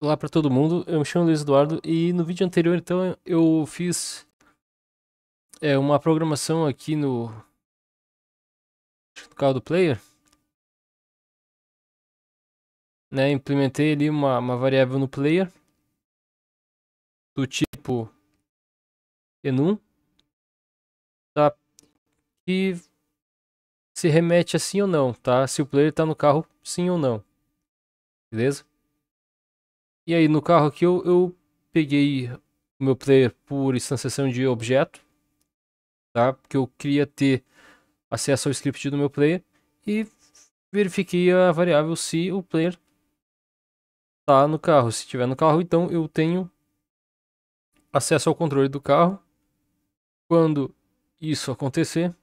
Olá para todo mundo, eu me chamo Luiz Eduardo e no vídeo anterior então eu fiz é, uma programação aqui no, no carro do player. Né, implementei ali uma, uma variável no player do tipo enum tá? que se remete a sim ou não, tá? Se o player está no carro, sim ou não, beleza? E aí no carro aqui eu, eu peguei o meu player por instanciação de objeto, tá? Porque eu queria ter acesso ao script do meu player e verifiquei a variável se o player está no carro. Se estiver no carro, então eu tenho acesso ao controle do carro. Quando isso acontecer,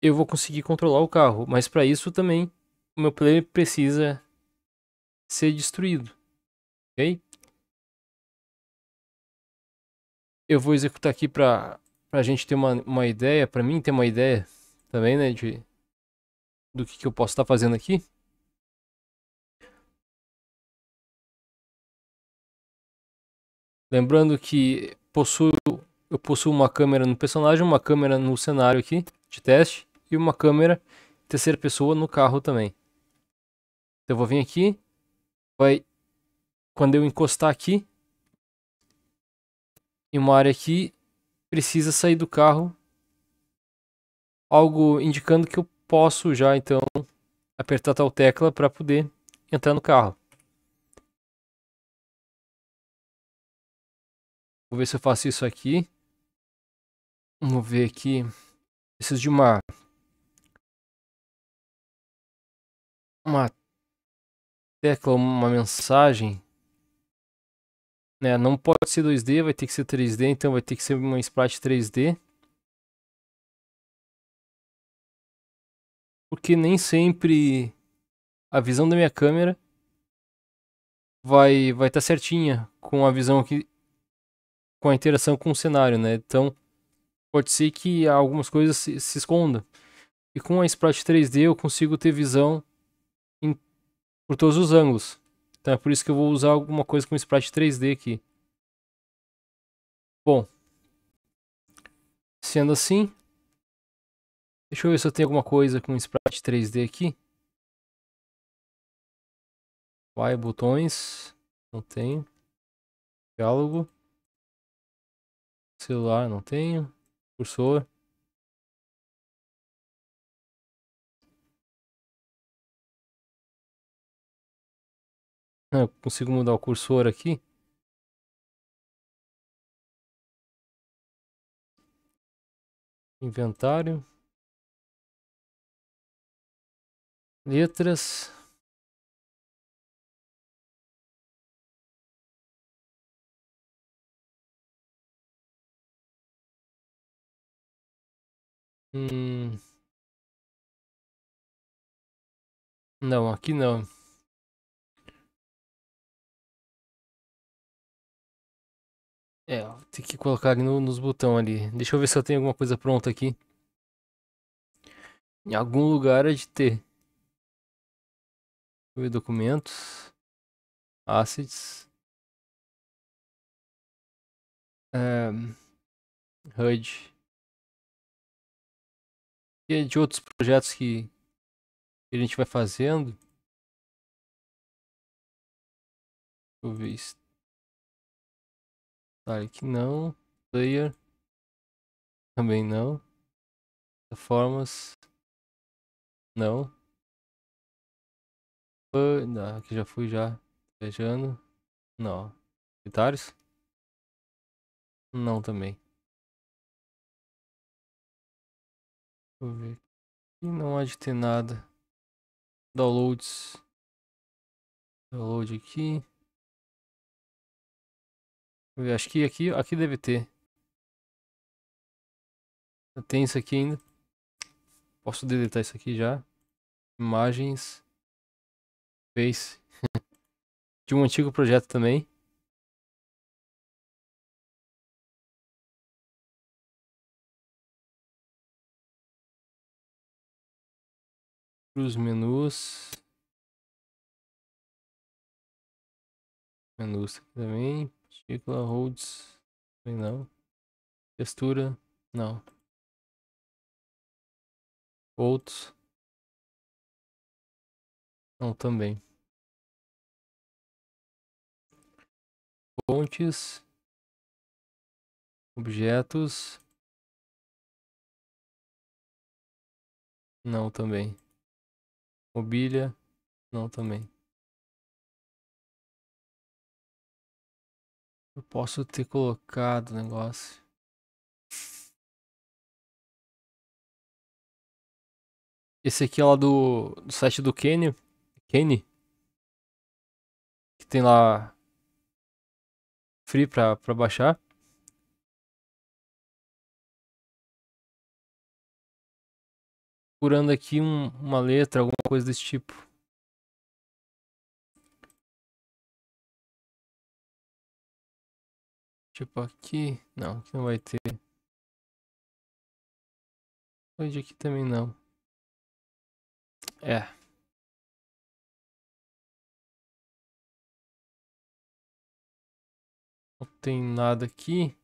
eu vou conseguir controlar o carro, mas para isso também o meu player precisa ser destruído. Ok? Eu vou executar aqui para a gente ter uma, uma ideia, para mim ter uma ideia também, né, de do que, que eu posso estar tá fazendo aqui. Lembrando que possuo, eu possuo uma câmera no personagem, uma câmera no cenário aqui de teste e uma câmera terceira pessoa no carro também. Então eu vou vir aqui, vai, quando eu encostar aqui, em uma área aqui, precisa sair do carro. Algo indicando que eu posso já, então, apertar tal tecla para poder entrar no carro. Vou ver se eu faço isso aqui. Vamos ver aqui. Preciso de uma... Uma tecla é, uma mensagem, né, não pode ser 2D, vai ter que ser 3D, então vai ter que ser uma sprite 3D. Porque nem sempre a visão da minha câmera vai vai estar tá certinha com a visão que com a interação com o cenário, né? Então pode ser que algumas coisas se, se escondam. E com a sprite 3D eu consigo ter visão por todos os ângulos. Então é por isso que eu vou usar alguma coisa com sprite 3D aqui. Bom. Sendo assim. Deixa eu ver se eu tenho alguma coisa com sprite 3D aqui. Vai, botões. Não tem. Diálogo. Celular, não tenho. Cursor. Eu consigo mudar o cursor aqui. Inventário. Letras. Hum. Não, aqui não. É, tem que colocar ali no, nos botões ali. Deixa eu ver se eu tenho alguma coisa pronta aqui. Em algum lugar é de ter. Deixa eu ver documentos. Assets. Um, HUD. E é de outros projetos que a gente vai fazendo. Deixa eu ver isso. Dark não. Player também não. Plataformas não. não, aqui já fui já. Viajando. Não. Solitários? Não também. Deixa eu ver. E não há de ter nada. Downloads. Download aqui. Eu acho que aqui, aqui deve ter. Tem isso aqui ainda. Posso deletar isso aqui já. Imagens. Face. De um antigo projeto também. Os menus. Menus também. Partícula, holds, não. Textura, não. Outros. Não, também. pontes Objetos. Não, também. Mobília. Não, também. Eu posso ter colocado o negócio. Esse aqui é lá do, do site do Kenny. Kenny? Que tem lá free pra, pra baixar. Procurando aqui um, uma letra, alguma coisa desse tipo. Tipo aqui? Não, aqui não vai ter. Onde aqui também não. É. Não tem nada aqui.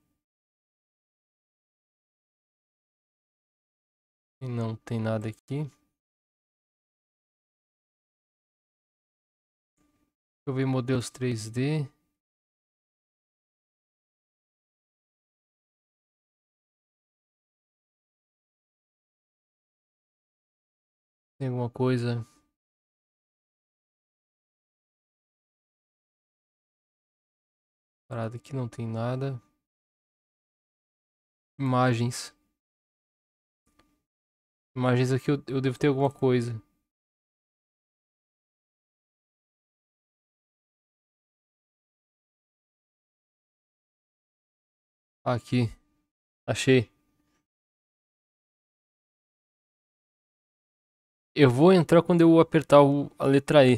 E não tem nada aqui. Eu vi modelos 3D. Tem alguma coisa? Parada aqui não tem nada. Imagens. Imagens aqui eu, eu devo ter alguma coisa. Aqui. Achei. Eu vou entrar quando eu apertar o, a letra E.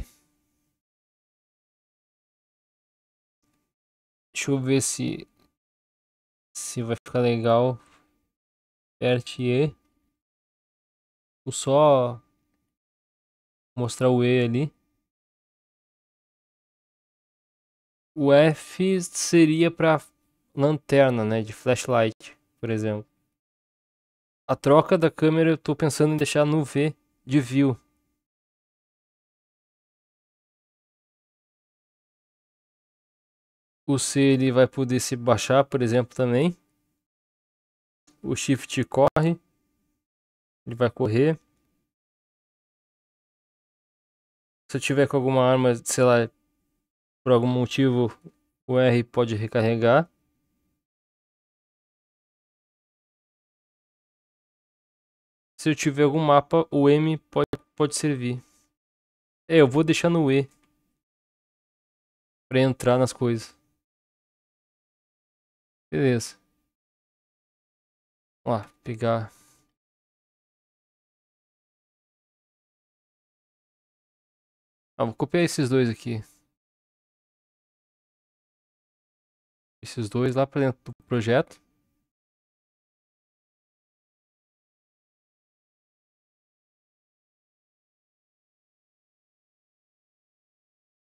Deixa eu ver se se vai ficar legal. Aperte E. Vou só mostrar o E ali. O F seria para lanterna, né, de flashlight, por exemplo. A troca da câmera eu estou pensando em deixar no V de view. O C ele vai poder se baixar, por exemplo, também. O shift corre. Ele vai correr. Se eu tiver com alguma arma, sei lá, por algum motivo, o R pode recarregar. Se eu tiver algum mapa, o M pode, pode servir. É, eu vou deixar no E. Pra entrar nas coisas. Beleza. Vamos lá, pegar... Ah, vou copiar esses dois aqui. Esses dois lá pra dentro do projeto.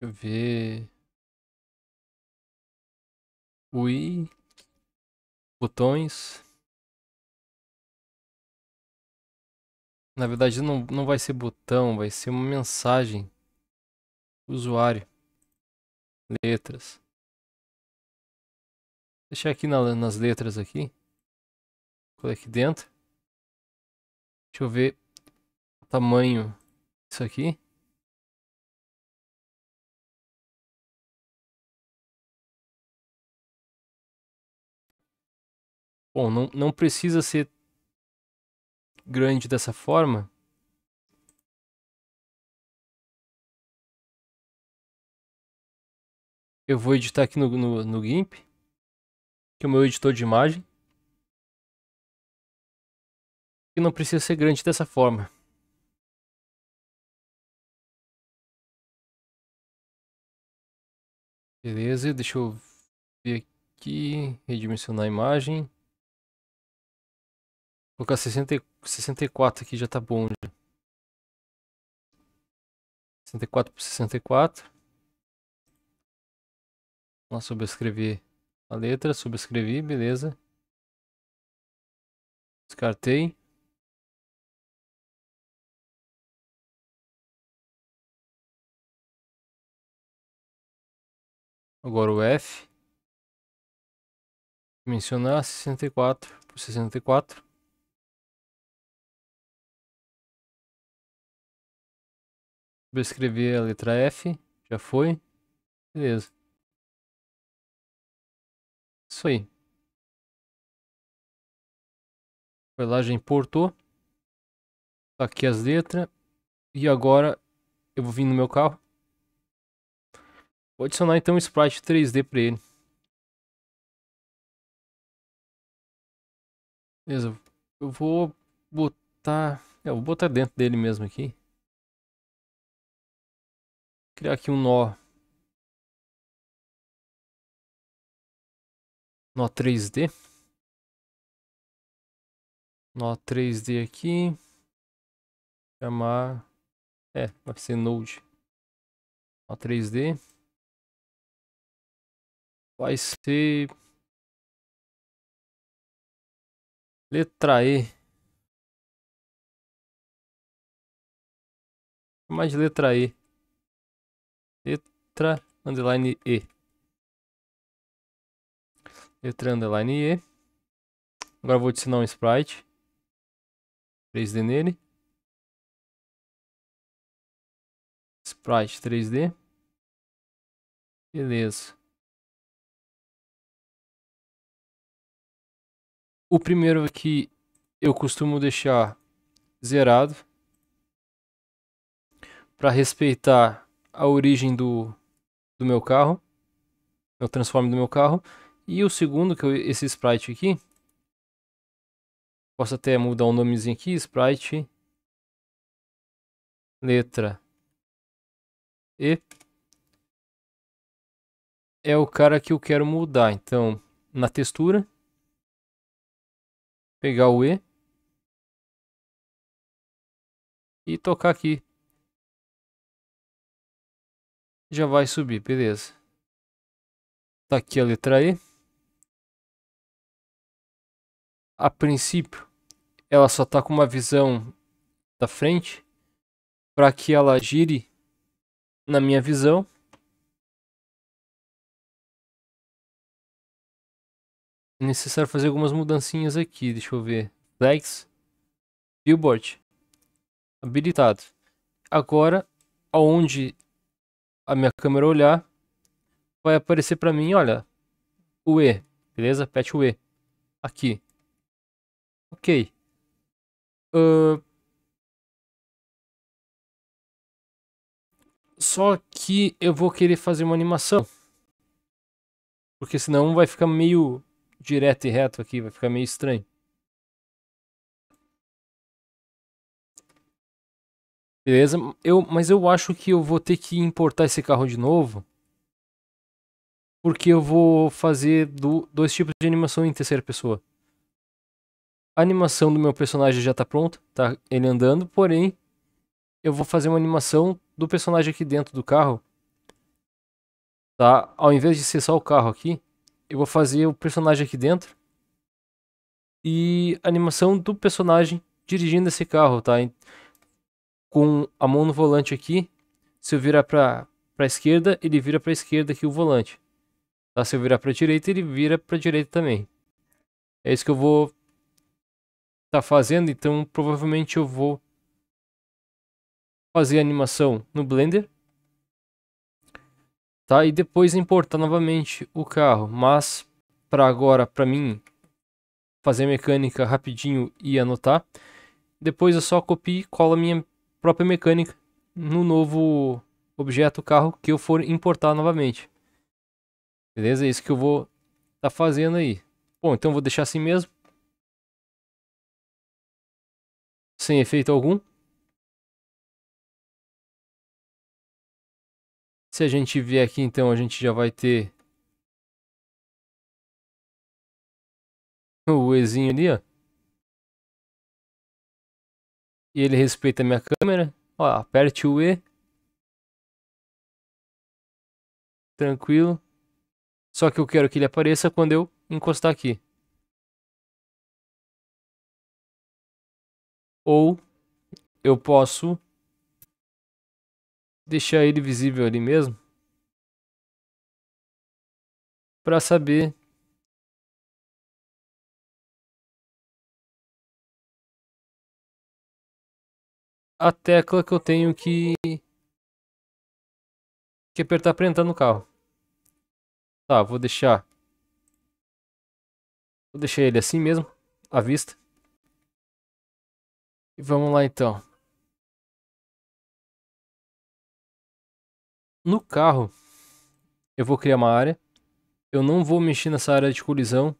eu ver. UI. Botões. Na verdade não, não vai ser botão, vai ser uma mensagem. Usuário. Letras. Deixar aqui na, nas letras aqui. colar aqui dentro. Deixa eu ver o tamanho disso aqui. bom, não, não precisa ser grande dessa forma. Eu vou editar aqui no, no, no GIMP, que é o meu editor de imagem. E não precisa ser grande dessa forma. Beleza, deixa eu ver aqui, redimensionar a imagem. Vou colocar 60, 64 aqui já tá bom. Né? e 64 por 64. Vamos subscrever a letra, subscrevi, beleza. Descartei. Agora o F. Mencionar 64 por 64. Vou escrever a letra F. Já foi. Beleza. Isso aí. Foi lá, já importou. Tá aqui as letras. E agora eu vou vir no meu carro. Vou adicionar então um sprite 3D para ele. Beleza, eu vou botar... É, eu vou botar dentro dele mesmo aqui criar aqui um nó. Nó 3D. Nó 3D aqui. Chamar. É, vai ser Node. Nó 3D. Vai ser. Letra E. mais letra E letra underline E. Letra underline E. Agora vou adicionar um sprite 3D nele. Sprite 3D. Beleza. O primeiro aqui eu costumo deixar zerado para respeitar a origem do, do meu carro, eu transformo do meu carro. E o segundo, que esse sprite aqui, posso até mudar o um nomezinho aqui, sprite, letra E, é o cara que eu quero mudar. Então, na textura, pegar o E e tocar aqui já vai subir, beleza. Tá aqui a letra E. A princípio, ela só tá com uma visão da frente para que ela gire na minha visão. É necessário fazer algumas mudancinhas aqui, deixa eu ver. Flags, Billboard, habilitado. Agora, aonde a minha câmera olhar, vai aparecer para mim, olha, o E, beleza? Patch o E. Aqui. Ok. Uh... Só que eu vou querer fazer uma animação. Porque senão vai ficar meio direto e reto aqui, vai ficar meio estranho. Beleza? Eu, mas eu acho que eu vou ter que importar esse carro de novo. Porque eu vou fazer do, dois tipos de animação em terceira pessoa. A animação do meu personagem já está pronta, tá ele andando, porém eu vou fazer uma animação do personagem aqui dentro do carro. Tá? Ao invés de ser só o carro aqui, eu vou fazer o personagem aqui dentro e a animação do personagem dirigindo esse carro, tá? com a mão no volante aqui, se eu virar para a esquerda, ele vira para a esquerda aqui o volante. Tá? Se eu virar para a direita, ele vira para a direita também. É isso que eu vou estar tá fazendo, então provavelmente eu vou fazer a animação no Blender. Tá? E depois importar novamente o carro, mas para agora, para mim, fazer mecânica rapidinho e anotar. Depois eu só copio e colo a minha própria mecânica no novo objeto carro que eu for importar novamente. Beleza? É isso que eu vou tá fazendo aí. Bom, então vou deixar assim mesmo. Sem efeito algum. Se a gente vier aqui, então, a gente já vai ter o Ezinho ali, ó. E ele respeita a minha câmera. Ó, aperte o E. Tranquilo. Só que eu quero que ele apareça quando eu encostar aqui. Ou eu posso deixar ele visível ali mesmo para saber a tecla que eu tenho que, que apertar para entrar no carro. Tá, vou deixar. Vou deixar ele assim mesmo, à vista. E vamos lá então. No carro, eu vou criar uma área. Eu não vou mexer nessa área de colisão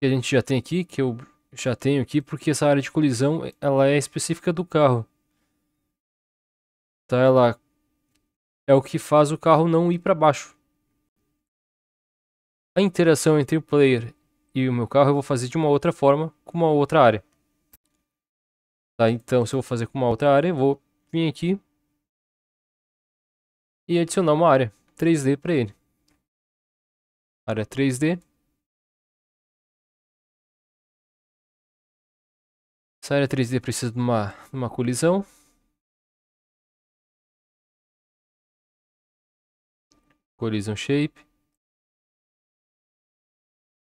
que a gente já tem aqui, que eu já tenho aqui, porque essa área de colisão ela é específica do carro. Tá, ela é o que faz o carro não ir para baixo. A interação entre o player e o meu carro eu vou fazer de uma outra forma, com uma outra área. Tá, então se eu vou fazer com uma outra área, eu vou vir aqui e adicionar uma área 3D para ele. Área 3D. Essa área 3D precisa de uma, de uma colisão. Collision Shape.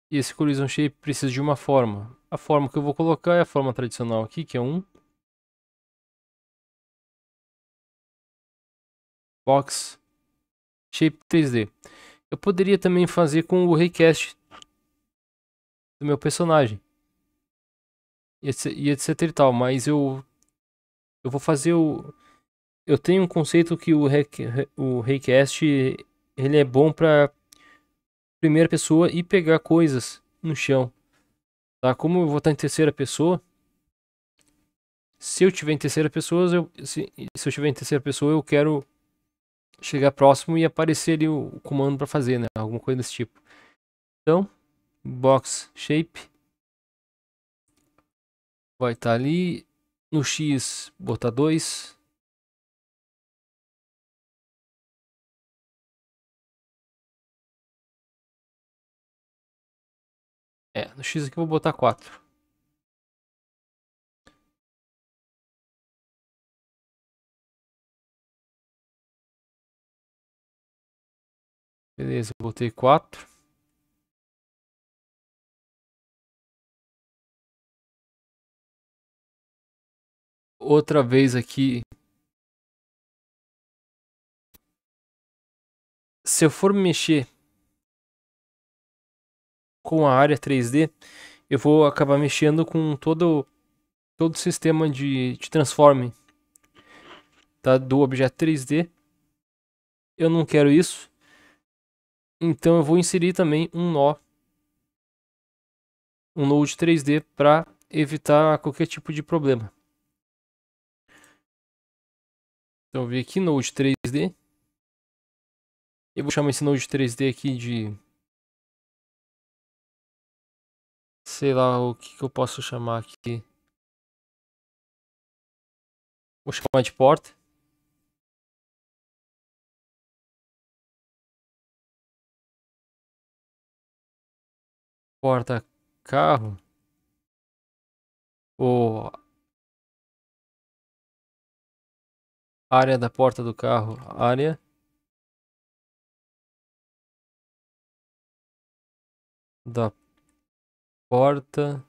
E esse Collision Shape precisa de uma forma. A forma que eu vou colocar é a forma tradicional aqui, que é Um. Box Shape 3D. Eu poderia também fazer com o Recast do meu personagem e etc, e tal, mas eu eu vou fazer o eu tenho um conceito que o rec, o Raycast ele é bom para primeira pessoa e pegar coisas no chão. Tá? Como eu vou estar em terceira pessoa, se eu tiver em terceira pessoa, eu, se, se eu tiver em terceira pessoa, eu quero chegar próximo e aparecer ali o, o comando para fazer, né? Alguma coisa desse tipo. Então, box shape vai estar tá ali. No X, botar 2. É, no X aqui eu vou botar 4. Beleza, botei 4. outra vez aqui. Se eu for mexer com a área 3D, eu vou acabar mexendo com todo, todo o sistema de, de transform tá? do objeto 3D. Eu não quero isso. Então eu vou inserir também um nó, um node 3D para evitar qualquer tipo de problema. Então eu vim aqui, Node 3D. Eu vou chamar esse Node 3D aqui de... Sei lá o que, que eu posso chamar aqui. Vou chamar de porta. Porta carro. Ou Área da porta do carro. Área. Da porta.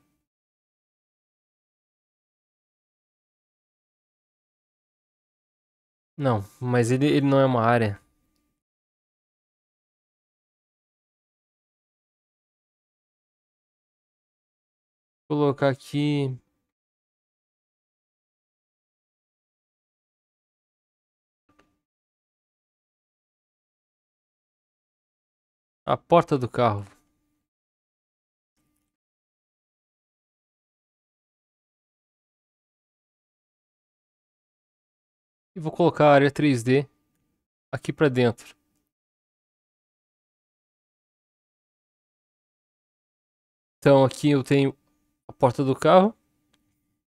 Não, mas ele, ele não é uma área. Vou colocar aqui A porta do carro. E vou colocar a área 3D aqui para dentro. Então aqui eu tenho a porta do carro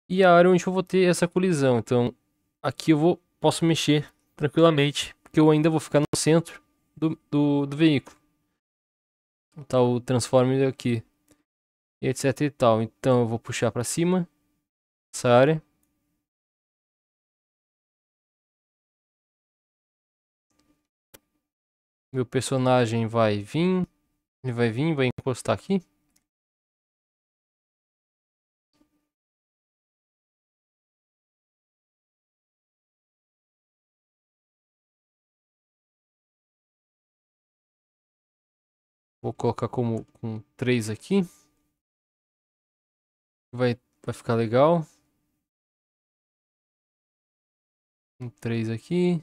e a área onde eu vou ter essa colisão. Então aqui eu vou, posso mexer tranquilamente, porque eu ainda vou ficar no centro do, do, do veículo tá o transformer aqui. E etc e tal. Então eu vou puxar para cima. Essa área. Meu personagem vai vir. Ele vai vir, vai encostar aqui. Vou colocar como com 3 aqui. Vai, vai ficar legal. Um 3 aqui.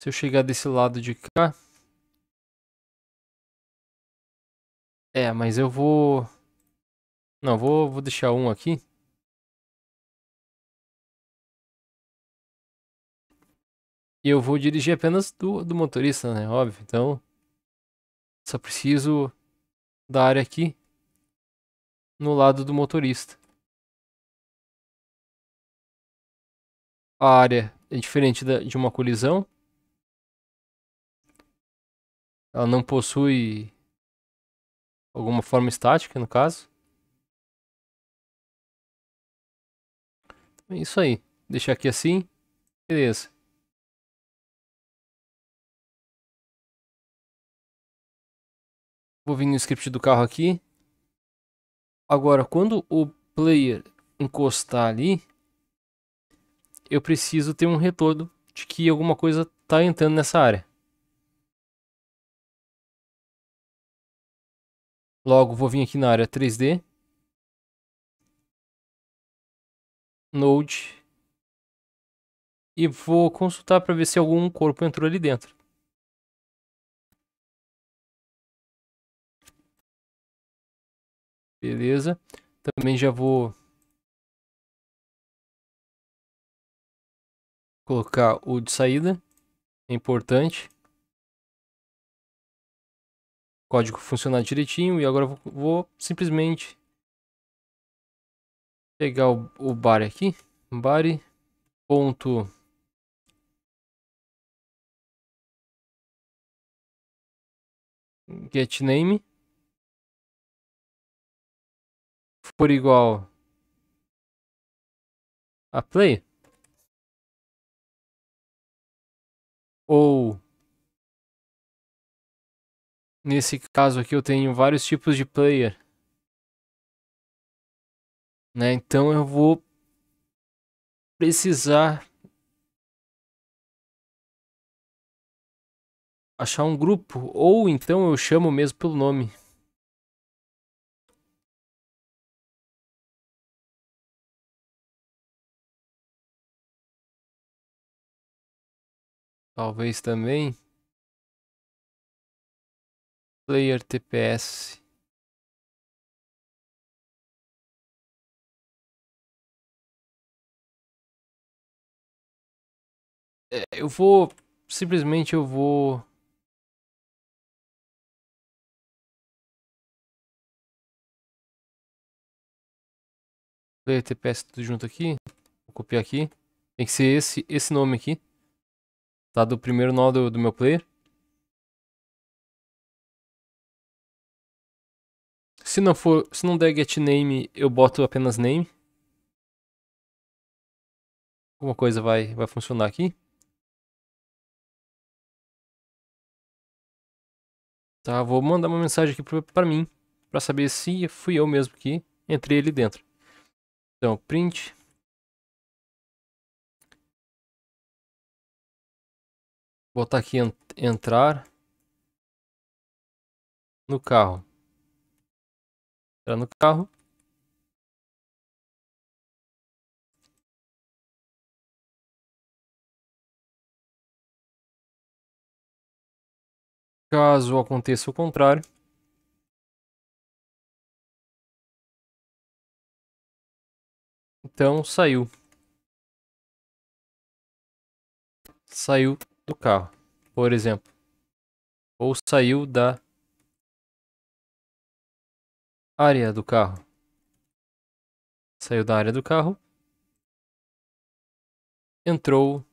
Se eu chegar desse lado de cá. É, mas eu vou... Não, vou, vou deixar um aqui. E eu vou dirigir apenas do, do motorista, né? Óbvio. Então, só preciso da área aqui no lado do motorista. A área é diferente da, de uma colisão. Ela não possui alguma forma estática, no caso. é isso aí. Deixar aqui assim. Beleza. Vou vir no script do carro aqui. Agora, quando o player encostar ali, eu preciso ter um retorno de que alguma coisa está entrando nessa área. Logo, vou vir aqui na área 3D. Node. E vou consultar para ver se algum corpo entrou ali dentro. Beleza. Também já vou colocar o de saída. É importante. O código funcionar direitinho. E agora vou, vou simplesmente pegar o, o bar aqui. bar ponto get name por igual a play? Ou nesse caso aqui eu tenho vários tipos de player. Né? Então eu vou precisar achar um grupo ou então eu chamo mesmo pelo nome. Talvez também. Player TPS. É, eu vou. Simplesmente eu vou. Player TPS tudo junto aqui. Vou copiar aqui. Tem que ser esse, esse nome aqui. Tá do primeiro nó do, do meu player. Se não for, se não der get name, eu boto apenas name. Alguma coisa vai, vai funcionar aqui. Tá, vou mandar uma mensagem aqui para mim, para saber se fui eu mesmo que entrei ali dentro. Então, print Botar aqui entrar no carro. Entrar no carro. Caso aconteça o contrário, então saiu. Saiu do carro, por exemplo. Ou saiu da área do carro. Saiu da área do carro. Entrou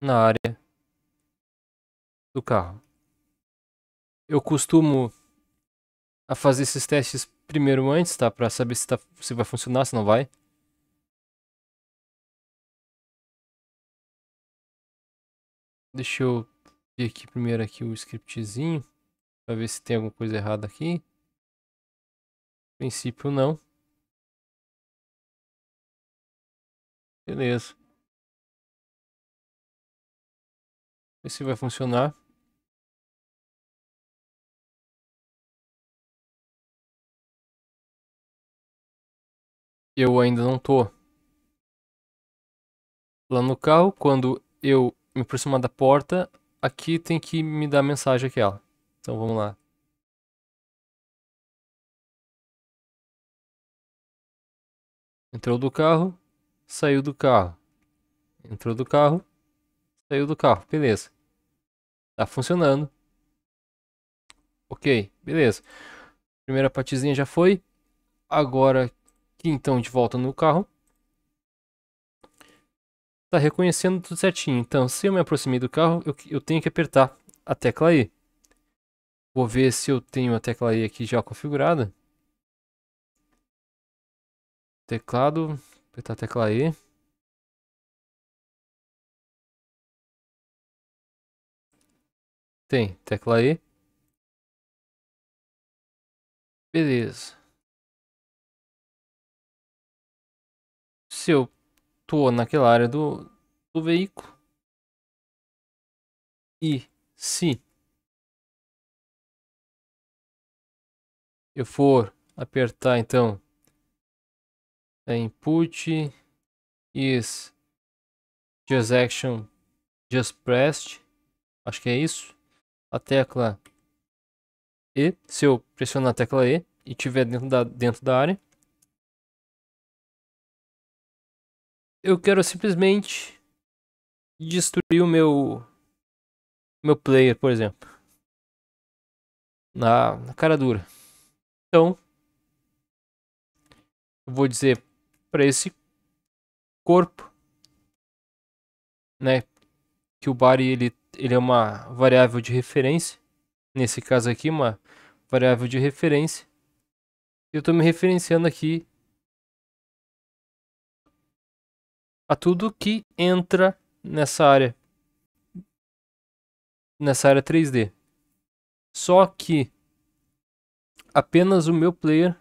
na área do carro. Eu costumo a fazer esses testes primeiro antes, tá? Para saber se, tá, se vai funcionar, se não vai. Deixa eu ver aqui primeiro aqui o scriptzinho. Pra ver se tem alguma coisa errada aqui. No princípio não. Beleza. Ver se vai funcionar. Eu ainda não tô lá no carro. Quando eu me aproximar da porta, aqui tem que me dar a mensagem aquela. Então vamos lá. Entrou do carro, saiu do carro. Entrou do carro, saiu do carro. Beleza. Tá funcionando. Ok, beleza. Primeira partezinha já foi. Agora aqui então de volta no carro. Tá reconhecendo tudo certinho. Então, se eu me aproximei do carro, eu, eu tenho que apertar a tecla E. Vou ver se eu tenho a tecla E aqui já configurada. Teclado, apertar a tecla E. Tem, tecla E. Beleza. Se eu atua naquela área do, do veículo. E se eu for apertar então é input is just action just pressed acho que é isso a tecla e se eu pressionar a tecla e e tiver dentro da dentro da área eu quero simplesmente destruir o meu meu player, por exemplo. Na, na cara dura. Então, eu vou dizer para esse corpo, né, que o body ele, ele é uma variável de referência. Nesse caso aqui, uma variável de referência. Eu estou me referenciando aqui a tudo que entra nessa área nessa área 3D. Só que apenas o meu player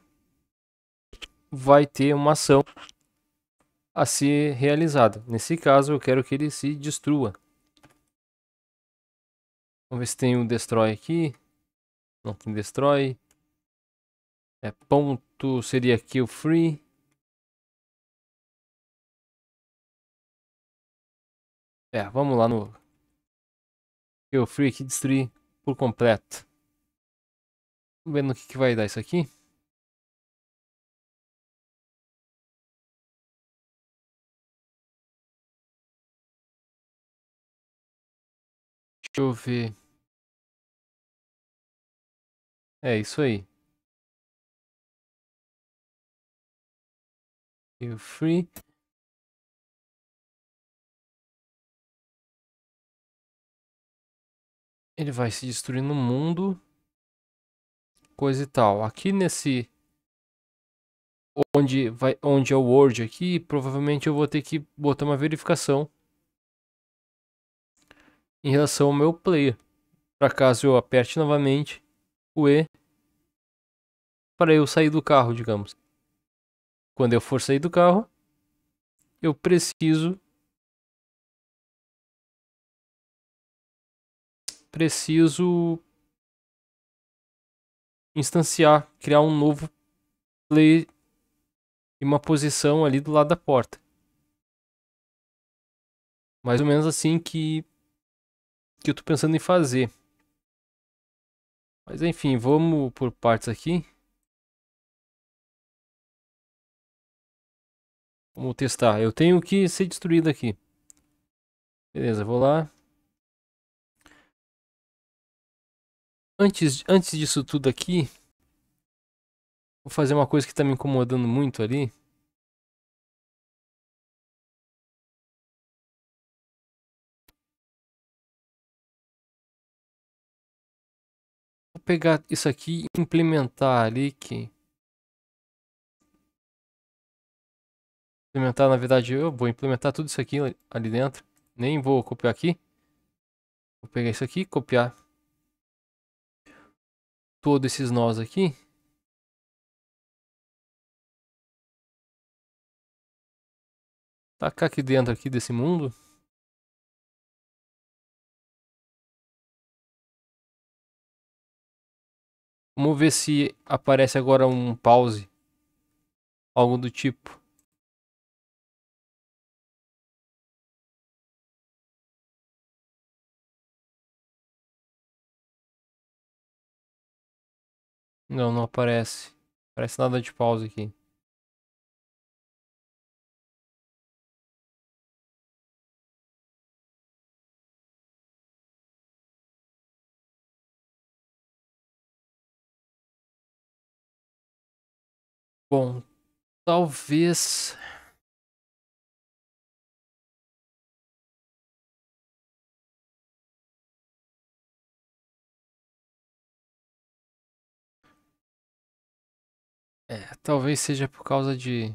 vai ter uma ação a ser realizada. Nesse caso, eu quero que ele se destrua. Vamos ver se tem um destroy aqui. Não tem destroy. É, ponto seria kill free. É, vamos lá no... eu fui aqui destruir por completo. Vamos ver no que, que vai dar isso aqui. Deixa eu ver. É isso aí. Eu free. Ele vai se destruir no mundo. Coisa e tal. Aqui nesse... Onde, vai, onde é o Word aqui, provavelmente eu vou ter que botar uma verificação em relação ao meu player. Para caso eu aperte novamente o E para eu sair do carro, digamos. Quando eu for sair do carro, eu preciso preciso instanciar, criar um novo play e uma posição ali do lado da porta. Mais ou menos assim que que eu tô pensando em fazer. Mas enfim, vamos por partes aqui. Vamos testar. Eu tenho que ser destruído aqui. Beleza, vou lá. Antes, antes disso tudo aqui, vou fazer uma coisa que tá me incomodando muito ali. Vou pegar isso aqui e implementar ali que... implementar, na verdade, eu vou implementar tudo isso aqui ali dentro. Nem vou copiar aqui. Vou pegar isso aqui, copiar todos esses nós aqui. Tacar tá aqui dentro aqui desse mundo. Vamos ver se aparece agora um pause. Algo do tipo. Não, não aparece. Parece nada de pausa aqui. Bom, talvez É, talvez seja por causa de.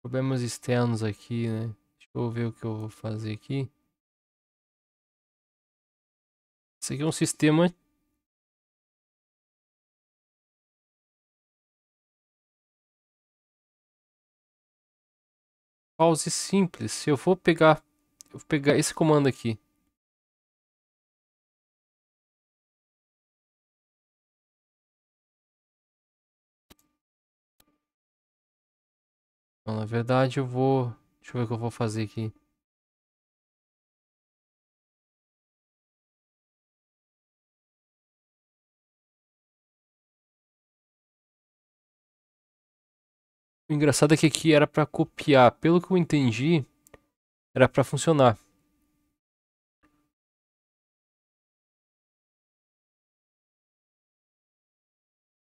Problemas externos aqui, né? Deixa eu ver o que eu vou fazer aqui. Esse aqui é um sistema pause simples. Se eu for pegar, eu vou pegar esse comando aqui. na verdade eu vou... Deixa eu ver o que eu vou fazer aqui. O engraçado é que aqui era para copiar. Pelo que eu entendi, era para funcionar.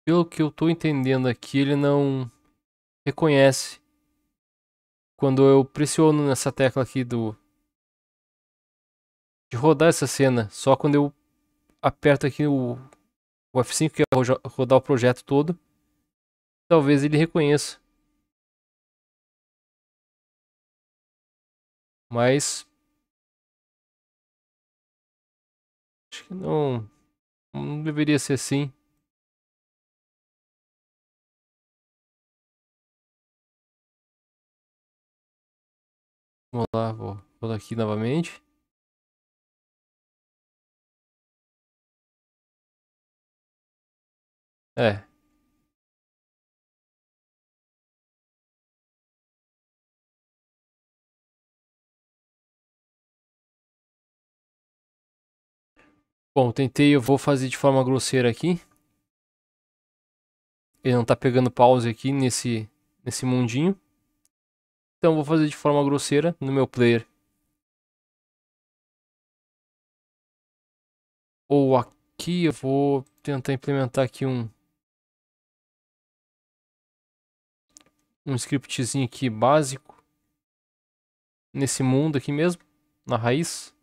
Pelo que eu estou entendendo aqui, ele não reconhece quando eu pressiono nessa tecla aqui do de rodar essa cena, só quando eu aperto aqui o, o F5 que é rodar o projeto todo, talvez ele reconheça. Mas acho que não não deveria ser assim. Vamos lá, vou, vou aqui novamente. É. Bom, tentei, eu vou fazer de forma grosseira aqui. Ele não tá pegando pause aqui nesse, nesse mundinho. Então vou fazer de forma grosseira no meu player. Ou aqui eu vou tentar implementar aqui um um scriptzinho aqui básico nesse mundo aqui mesmo, na raiz.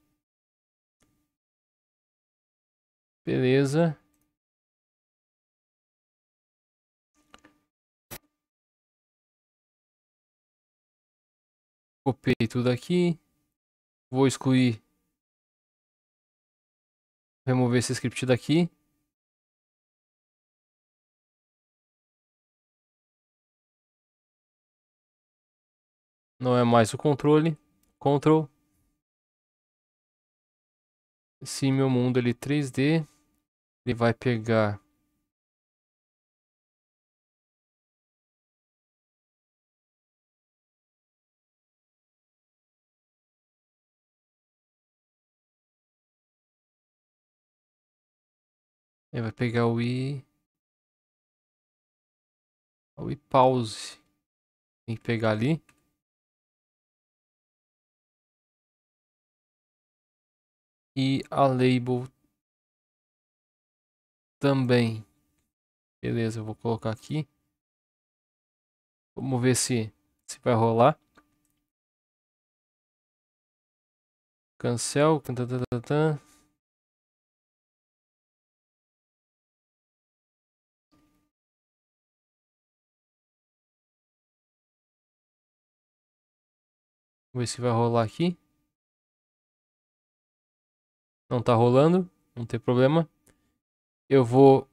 Beleza. Copiei tudo aqui. Vou excluir. Remover esse script daqui. Não é mais o controle. control Se meu mundo ele 3D, ele vai pegar ele vai pegar o i. O i pause. Tem que pegar ali. E a label também. Beleza, eu vou colocar aqui. Vamos ver se, se vai rolar. Cancel. tan, Vamos ver se vai rolar aqui. Não tá rolando, não tem problema. Eu vou...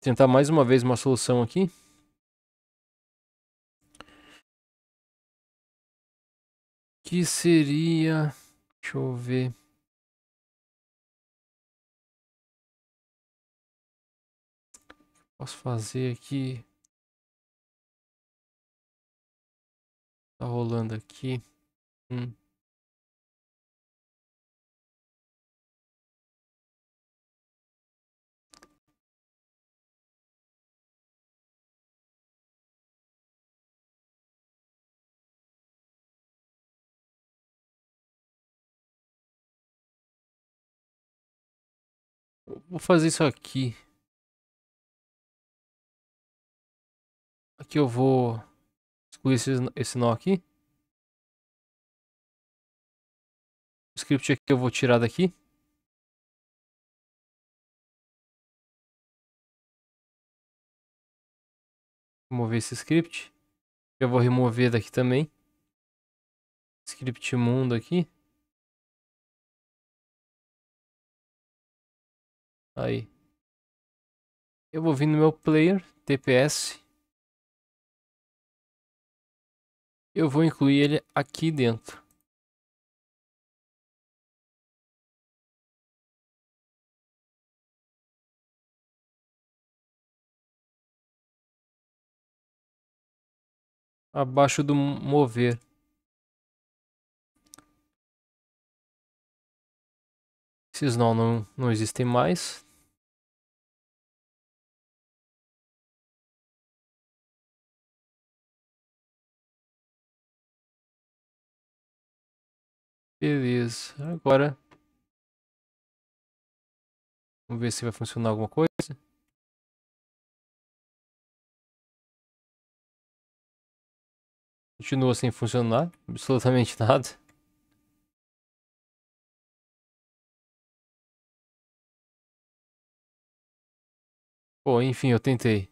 Tentar mais uma vez uma solução aqui. que seria. Deixa eu ver. Posso fazer aqui. Tá rolando aqui. Hum. Vou fazer isso aqui. Aqui eu vou excluir esse, esse nó aqui. O script aqui eu vou tirar daqui. Remover esse script. Eu vou remover daqui também. Script mundo aqui. Aí. Eu vou vir no meu player, TPS. Eu vou incluir ele aqui dentro. Abaixo do mover. Esses não, não, não existem mais. Beleza, agora. Vamos ver se vai funcionar alguma coisa. Continua sem funcionar, absolutamente nada. Bom, enfim, eu tentei.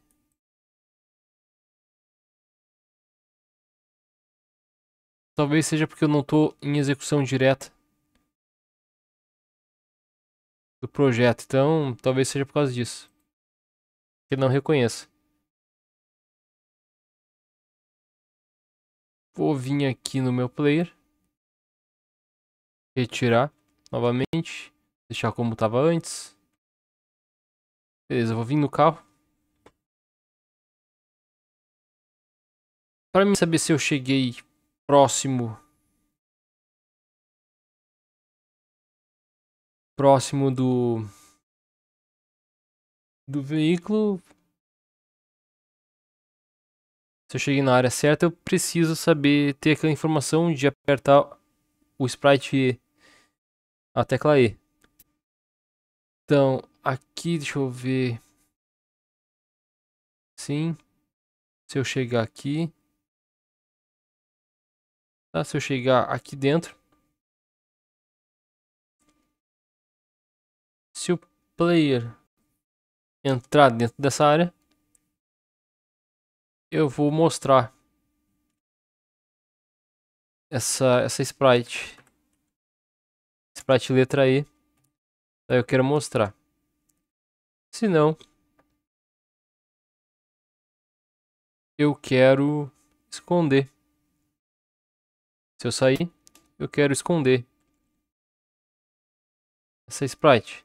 Talvez seja porque eu não estou em execução direta do projeto. Então, talvez seja por causa disso. Que não reconheça. Vou vir aqui no meu player. Retirar novamente. Deixar como estava antes. Beleza, vou vir no carro. Para mim saber se eu cheguei próximo próximo do do veículo. Se eu cheguei na área certa, eu preciso saber ter aquela informação de apertar o sprite a tecla E. Então, aqui deixa eu ver. Sim. Se eu chegar aqui, Tá? Se eu chegar aqui dentro. Se o player entrar dentro dessa área, eu vou mostrar essa, essa sprite. Sprite letra E. aí eu quero mostrar. Se não, eu quero esconder. Se eu sair, eu quero esconder essa sprite.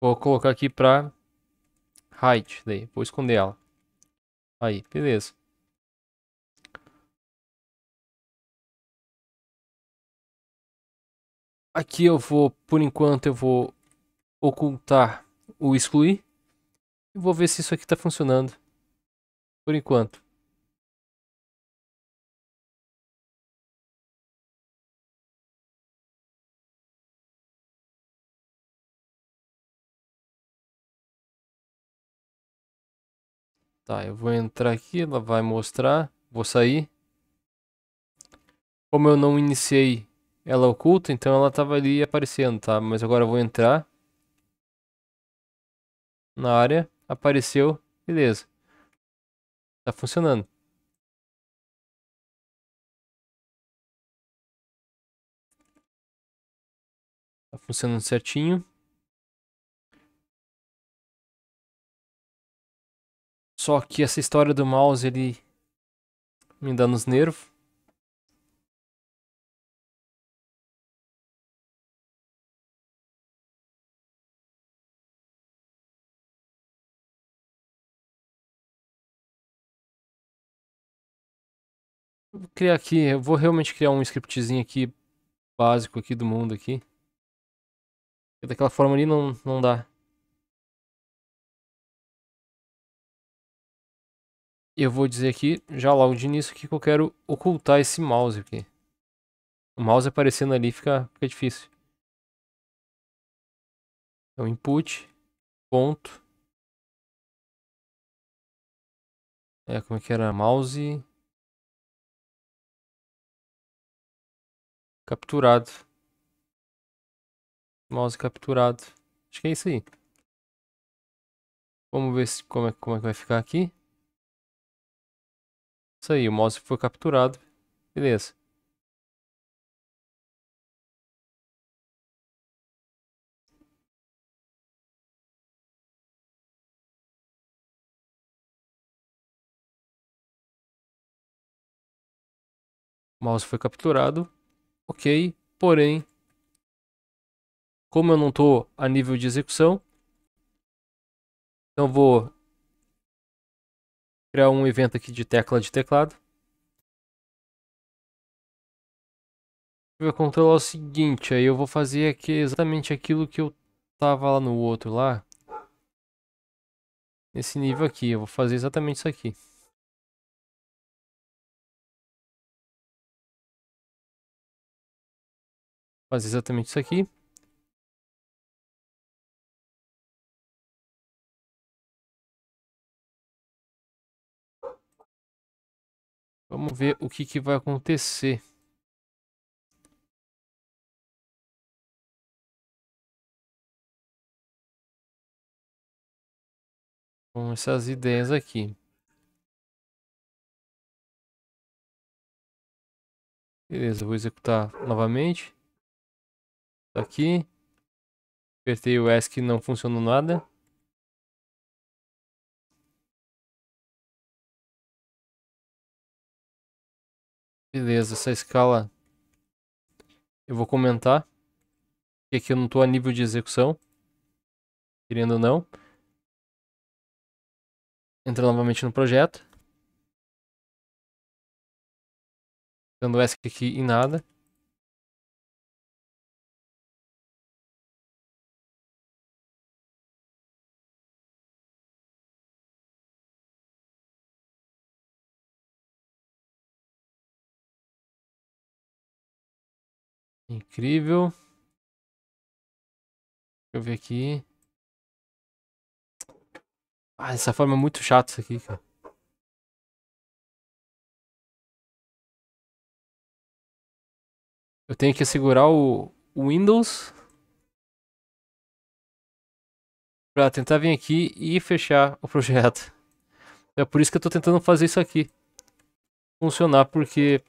Vou colocar aqui para hide, daí. Vou esconder ela. Aí, beleza. Aqui eu vou, por enquanto, eu vou ocultar o excluir. E vou ver se isso aqui está funcionando. Por enquanto. Tá, eu vou entrar aqui, ela vai mostrar, vou sair. Como eu não iniciei ela oculta, então ela estava ali aparecendo, tá? Mas agora eu vou entrar na área, apareceu, beleza. Tá funcionando. Tá funcionando certinho. Só que essa história do mouse, ele me dá nos nervos. criar aqui, eu vou realmente criar um scriptzinho aqui básico aqui do mundo aqui. Porque daquela forma ali não, não dá. Eu vou dizer aqui, já logo de início, que eu quero ocultar esse mouse aqui. O mouse aparecendo ali fica, fica difícil. Então input, ponto. É, como é que era? Mouse... Capturado. Mouse capturado. Acho que é isso aí. Vamos ver se, como, é, como é que vai ficar aqui. Isso aí, o mouse foi capturado. Beleza. O mouse foi capturado. Ok, porém, como eu não estou a nível de execução, então vou criar um evento aqui de tecla de teclado. Vou controlar o seguinte, aí eu vou fazer aqui exatamente aquilo que eu estava lá no outro lá. Nesse nível aqui, eu vou fazer exatamente isso aqui. fazer exatamente isso aqui. Vamos ver o que, que vai acontecer. Com essas ideias aqui. Beleza, vou executar novamente aqui. Apertei o ESC e não funcionou nada. Beleza, essa escala eu vou comentar. Porque aqui eu não estou a nível de execução. Querendo ou não. Entra novamente no projeto. Dando ESC aqui em nada. Incrível. Deixa eu ver aqui. Ah, essa forma é muito chata isso aqui, cara. Eu tenho que segurar o Windows para tentar vir aqui e fechar o projeto. É por isso que eu estou tentando fazer isso aqui funcionar, porque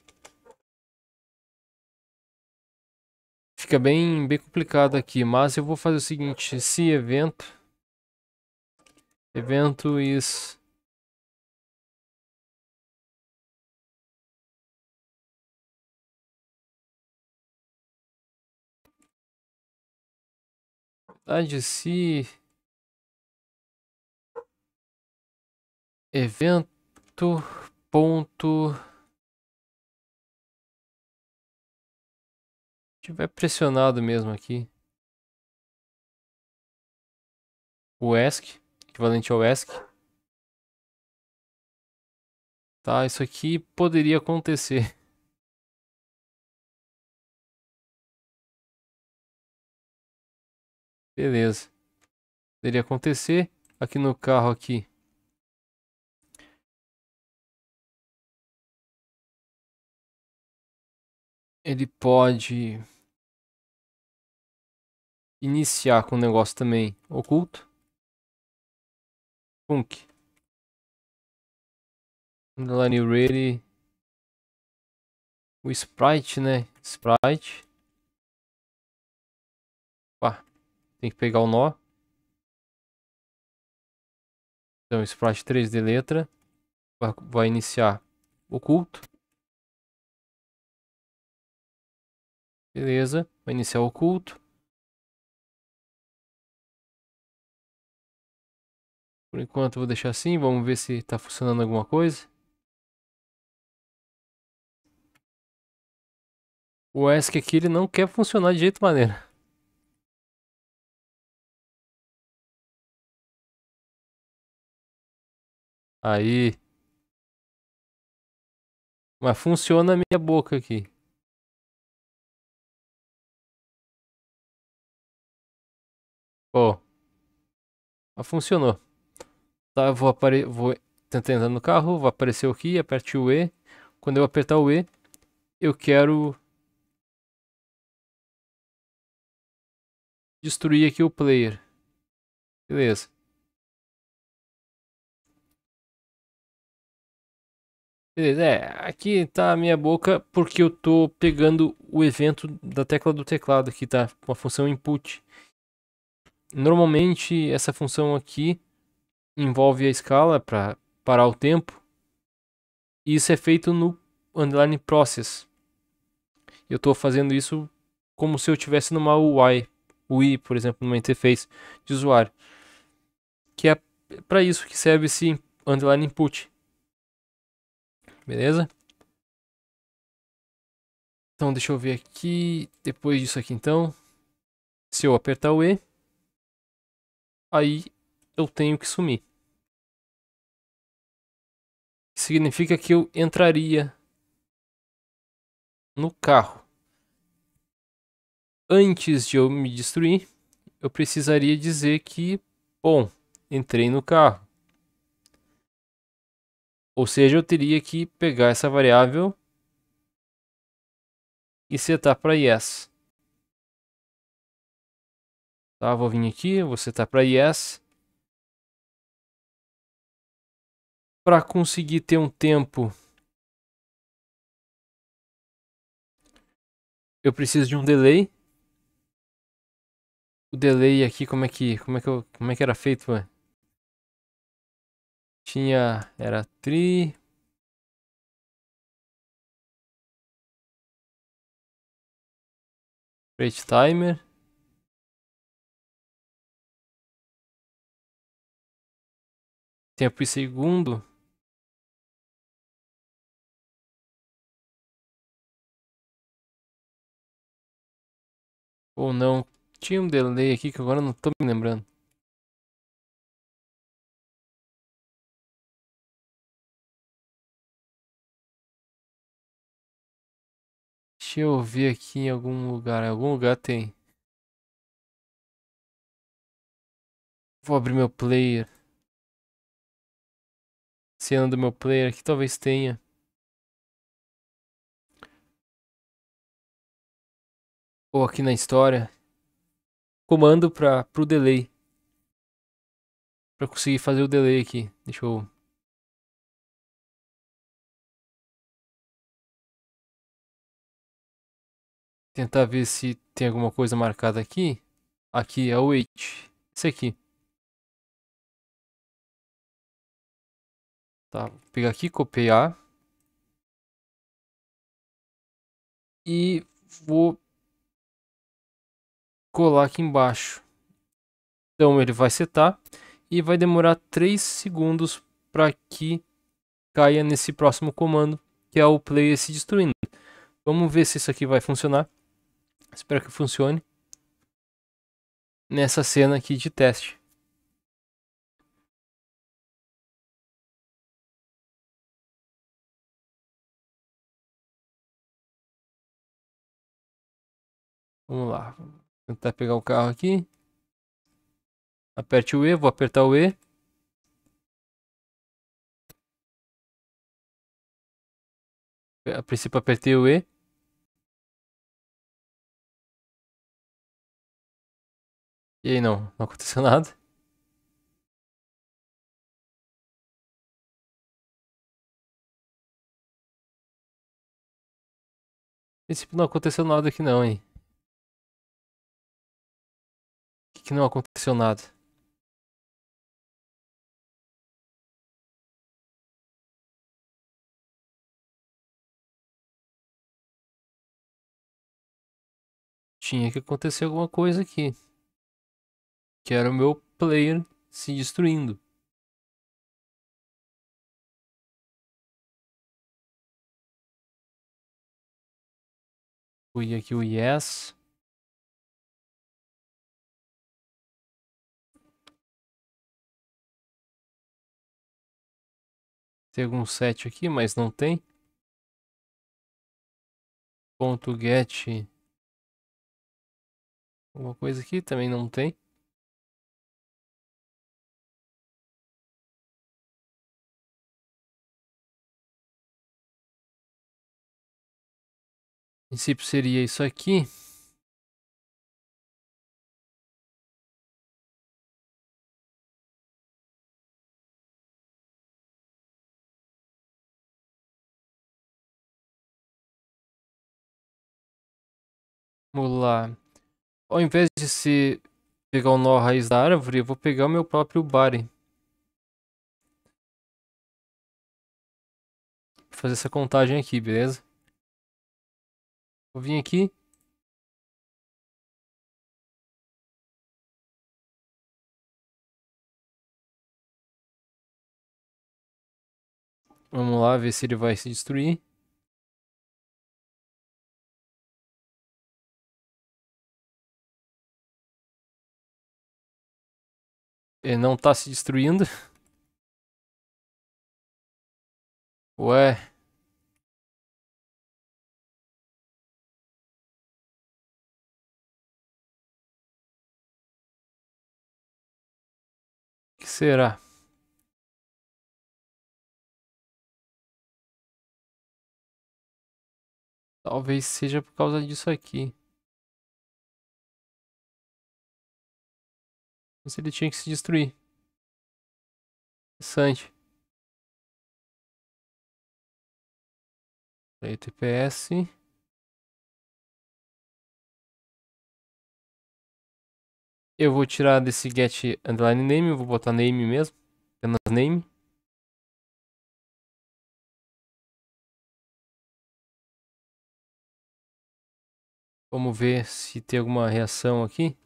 fica bem, bem complicado aqui, mas eu vou fazer o seguinte, esse evento, evento is... de se evento ponto tiver pressionado mesmo aqui. O ESC, equivalente ao ESC. Tá, isso aqui poderia acontecer. Beleza. Poderia acontecer aqui no carro aqui. Ele pode iniciar com um negócio também oculto. Punk. Underline ready. O sprite, né? Sprite. Opa, tem que pegar o nó. Então, sprite 3D letra. Vai, vai iniciar oculto. Beleza, vai iniciar oculto. Por enquanto eu vou deixar assim, vamos ver se está funcionando alguma coisa. O ESC aqui ele não quer funcionar de jeito maneira. Aí. Mas funciona a minha boca aqui. Ó. Oh. Mas funcionou tá? Vou, apare... vou tentar entrar no carro, vou aparecer aqui, aperte o E. Quando eu apertar o E, eu quero destruir aqui o player. Beleza. Beleza, é, aqui tá a minha boca porque eu tô pegando o evento da tecla do teclado aqui, tá? a função input. Normalmente essa função aqui envolve a escala para parar o tempo. E isso é feito no underline process. Eu estou fazendo isso como se eu tivesse numa UI, UI, por exemplo, numa interface de usuário. Que é para isso que serve esse underline input. Beleza? Então deixa eu ver aqui, depois disso aqui então, se eu apertar o E, aí eu tenho que sumir. Significa que eu entraria no carro. Antes de eu me destruir, eu precisaria dizer que, bom, entrei no carro. Ou seja, eu teria que pegar essa variável e setar para yes. Tá, vou vir aqui, vou setar para yes. para conseguir ter um tempo. Eu preciso de um delay. O delay aqui, como é que, como é que, eu, como é que era feito, ué? Tinha, era tri, Create timer. Tempo e segundo. Ou não. Tinha um delay aqui que agora não tô me lembrando. Deixa eu ver aqui em algum lugar. Em algum lugar tem. Vou abrir meu player. Cena do meu player aqui talvez tenha. ou aqui na história, comando para pro delay. Para conseguir fazer o delay aqui. Deixa eu tentar ver se tem alguma coisa marcada aqui. Aqui é o wait. Esse aqui. Tá, vou pegar aqui, copiar. E vou colar aqui embaixo. Então ele vai setar e vai demorar 3 segundos para que caia nesse próximo comando, que é o player se destruindo. Vamos ver se isso aqui vai funcionar. Espero que funcione. Nessa cena aqui de teste. Vamos lá. Tentar pegar o carro aqui. Aperte o E, vou apertar o E. A princípio apertei o E. E aí não, não aconteceu nada. A princípio não aconteceu nada aqui não, hein. que não aconteceu nada. Tinha que acontecer alguma coisa aqui. Que era o meu player se destruindo. Fui aqui o yes. ter algum set aqui, mas não tem. Ponto .get alguma coisa aqui também não tem. princípio seria isso aqui. Vamos lá. Ao invés de se pegar o nó raiz da árvore, eu vou pegar o meu próprio body. Vou fazer essa contagem aqui, beleza? Vou vir aqui. Vamos lá ver se ele vai se destruir. Ele não tá se destruindo. Ué. que será? Talvez seja por causa disso aqui. Mas ele tinha que se destruir. Interessante. Aí, TPS. Eu vou tirar desse get underline name, vou botar name mesmo, apenas name. Vamos ver se tem alguma reação aqui.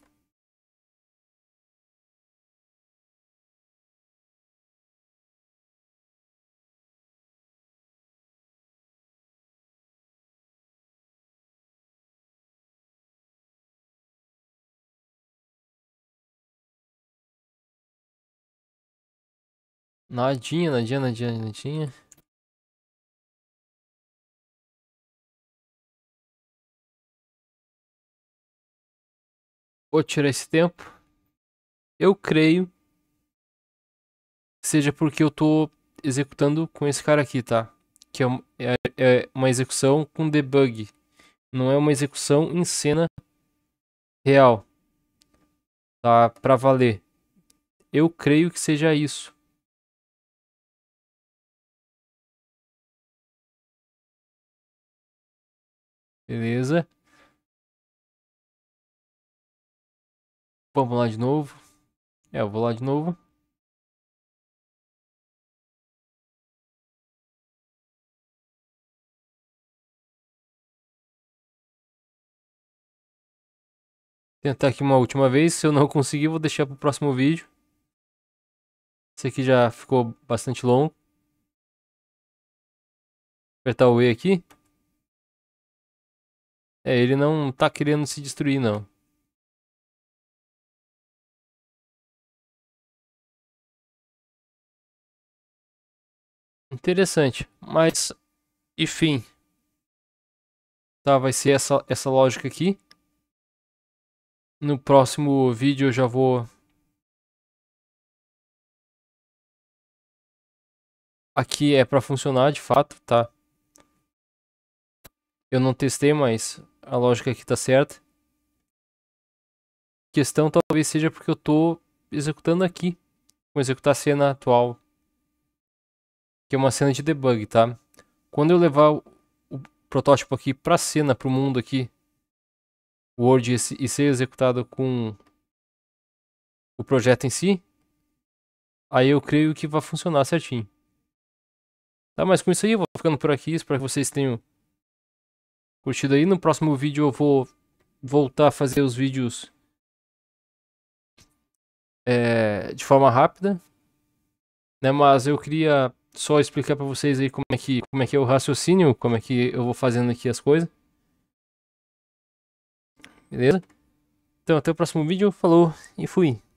Nadinha, nadinha, nadinha, nadinha. Vou tirar esse tempo. Eu creio seja porque eu tô executando com esse cara aqui, tá? Que é, é, é uma execução com debug. Não é uma execução em cena real. Tá? Pra valer. Eu creio que seja isso. Beleza. Vamos lá de novo. É, eu vou lá de novo. Tentar aqui uma última vez. Se eu não conseguir, vou deixar para o próximo vídeo. Esse aqui já ficou bastante longo. Apertar o E aqui. É, ele não tá querendo se destruir, não. Interessante, mas enfim. Tá, vai ser essa, essa lógica aqui. No próximo vídeo eu já vou... Aqui é para funcionar de fato, tá? Eu não testei, mas a lógica aqui está certa. A questão talvez seja porque eu estou executando aqui. Vou executar a cena atual. Que é uma cena de debug, tá? Quando eu levar o, o protótipo aqui para cena, para o mundo aqui, Word e ser executado com o projeto em si, aí eu creio que vai funcionar certinho. Tá, mas com isso aí eu vou ficando por aqui. Espero que vocês tenham curtido aí. No próximo vídeo eu vou voltar a fazer os vídeos é, de forma rápida. Né? Mas eu queria só explicar para vocês aí como é, que, como é que é o raciocínio, como é que eu vou fazendo aqui as coisas. Beleza? Então até o próximo vídeo, falou e fui!